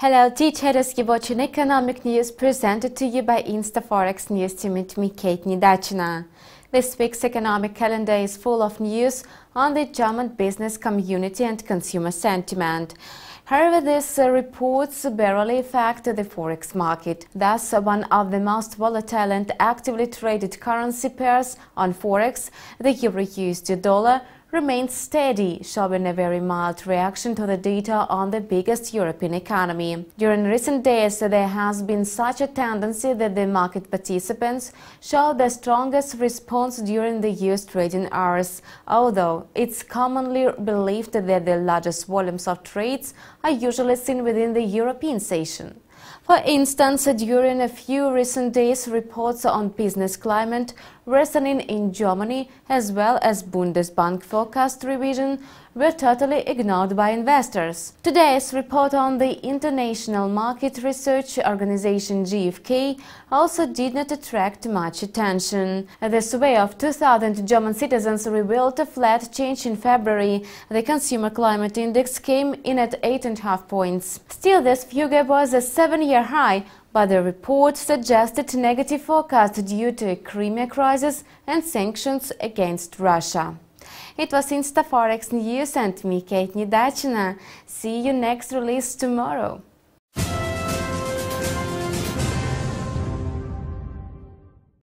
Hello, Teachereski watching economic news presented to you by InstaForex News team with me, Kate Nidachina. This week's economic calendar is full of news on the German business community and consumer sentiment. However, these uh, reports barely affect the forex market. Thus, one of the most volatile and actively traded currency pairs on forex, the euro-used dollar, remains steady, showing a very mild reaction to the data on the biggest European economy. During recent days, there has been such a tendency that the market participants show the strongest response during the US trading hours, although it's commonly believed that the largest volumes of trades are usually seen within the European session. For instance, during a few recent days, reports on business climate worsening in Germany as well as Bundesbank forecast revision were totally ignored by investors. Today's report on the international market research organization GFK also did not attract much attention. The survey of 2,000 German citizens revealed a flat change in February. The consumer climate index came in at 8.5 points. Still, this figure was a seven-year year high, but the report suggested negative forecast due to a Crimea crisis and sanctions against Russia. It was InstaForex News and me, Kate Nidachina. See you next release tomorrow.